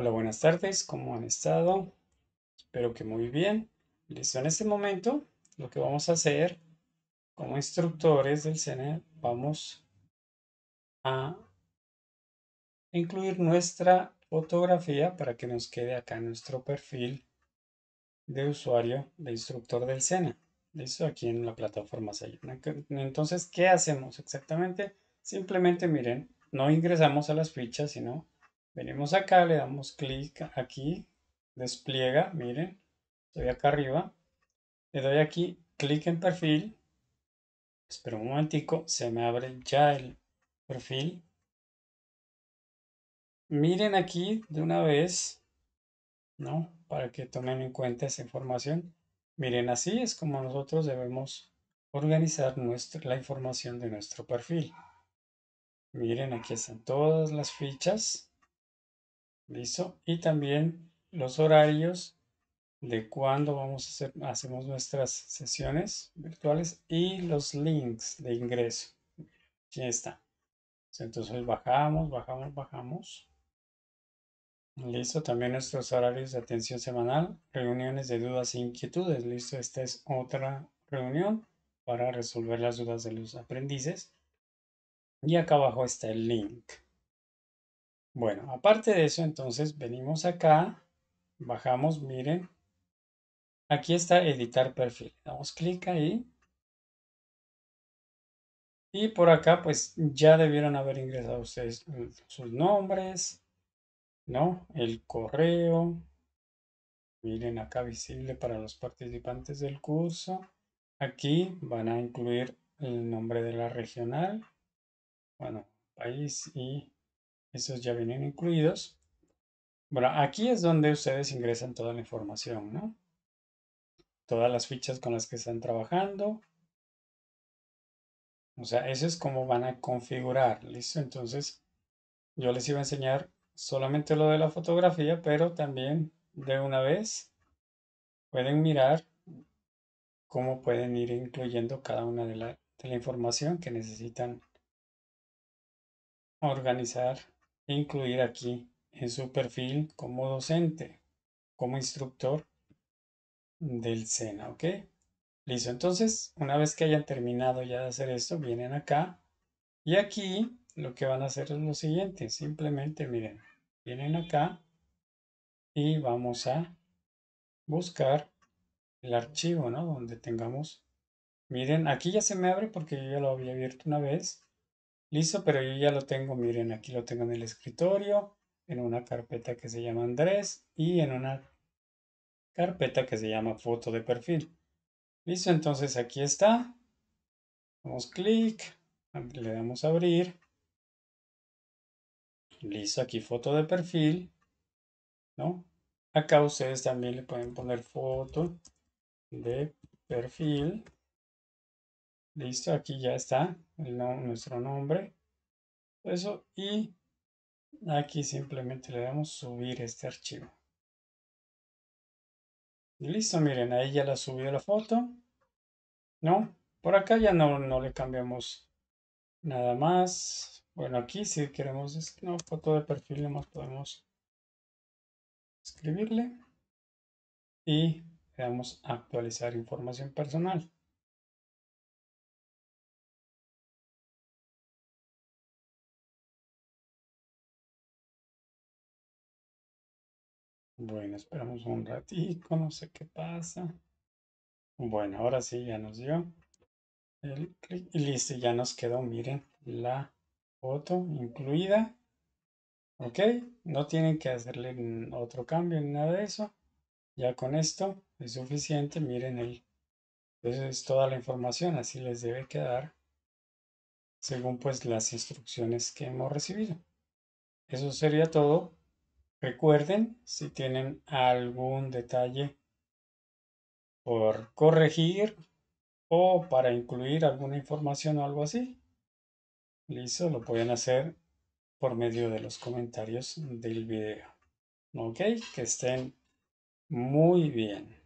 Hola, buenas tardes, ¿cómo han estado? Espero que muy bien. Listo, en este momento lo que vamos a hacer como instructores del SENA vamos a incluir nuestra fotografía para que nos quede acá nuestro perfil de usuario de instructor del SENA. Listo, aquí en la plataforma Entonces, ¿qué hacemos exactamente? Simplemente miren, no ingresamos a las fichas, sino Venimos acá, le damos clic aquí, despliega, miren, estoy acá arriba, le doy aquí clic en perfil, espero un momentico, se me abre ya el perfil. Miren aquí de una vez, ¿no? Para que tomen en cuenta esa información. Miren, así es como nosotros debemos organizar la información de nuestro perfil. Miren, aquí están todas las fichas. Listo. Y también los horarios de cuando vamos a hacer, hacemos nuestras sesiones virtuales y los links de ingreso. Aquí está. Entonces bajamos, bajamos, bajamos. Listo, también nuestros horarios de atención semanal, reuniones de dudas e inquietudes. Listo, esta es otra reunión para resolver las dudas de los aprendices. Y acá abajo está el link. Bueno, aparte de eso, entonces venimos acá, bajamos, miren. Aquí está editar perfil. Damos clic ahí. Y por acá, pues ya debieron haber ingresado ustedes sus nombres, ¿no? El correo. Miren acá visible para los participantes del curso. Aquí van a incluir el nombre de la regional, bueno, país y estos ya vienen incluidos. Bueno, aquí es donde ustedes ingresan toda la información, ¿no? Todas las fichas con las que están trabajando. O sea, eso es como van a configurar, ¿listo? Entonces, yo les iba a enseñar solamente lo de la fotografía, pero también de una vez pueden mirar cómo pueden ir incluyendo cada una de de la información que necesitan organizar e incluir aquí en su perfil como docente, como instructor del SENA, ¿ok? Listo, entonces, una vez que hayan terminado ya de hacer esto, vienen acá y aquí lo que van a hacer es lo siguiente, simplemente miren, vienen acá y vamos a buscar el archivo, ¿no? Donde tengamos, miren, aquí ya se me abre porque yo ya lo había abierto una vez, Listo, pero yo ya lo tengo, miren, aquí lo tengo en el escritorio, en una carpeta que se llama Andrés y en una carpeta que se llama foto de perfil. Listo, entonces aquí está. Damos clic, le damos a abrir. Listo, aquí foto de perfil, ¿no? Acá ustedes también le pueden poner foto de perfil. Listo, aquí ya está nuestro nombre. Eso y aquí simplemente le damos subir este archivo. Y listo, miren, ahí ya la subió la foto. ¿No? Por acá ya no, no le cambiamos nada más. Bueno, aquí si queremos foto de perfil, nomás podemos escribirle y le damos actualizar información personal. Bueno, esperamos un ratito, no sé qué pasa. Bueno, ahora sí ya nos dio el clic y listo, ya nos quedó, miren, la foto incluida. Ok, no tienen que hacerle otro cambio ni nada de eso. Ya con esto es suficiente, miren el... es toda la información, así les debe quedar según pues las instrucciones que hemos recibido. Eso sería todo Recuerden, si tienen algún detalle por corregir o para incluir alguna información o algo así, listo, lo pueden hacer por medio de los comentarios del video. Ok, que estén muy bien.